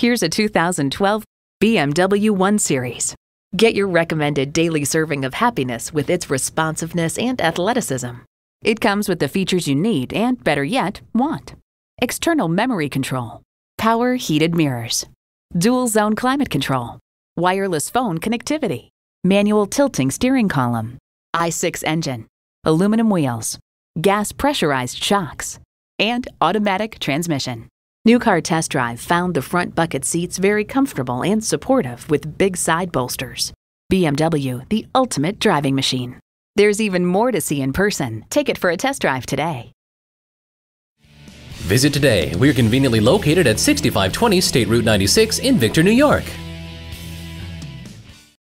Here's a 2012 BMW 1 Series. Get your recommended daily serving of happiness with its responsiveness and athleticism. It comes with the features you need and, better yet, want. External memory control, power heated mirrors, dual zone climate control, wireless phone connectivity, manual tilting steering column, i6 engine, aluminum wheels, gas pressurized shocks, and automatic transmission. New Car Test Drive found the front bucket seats very comfortable and supportive with big side bolsters. BMW, the ultimate driving machine. There's even more to see in person. Take it for a test drive today. Visit today. We're conveniently located at 6520 State Route 96 in Victor, New York.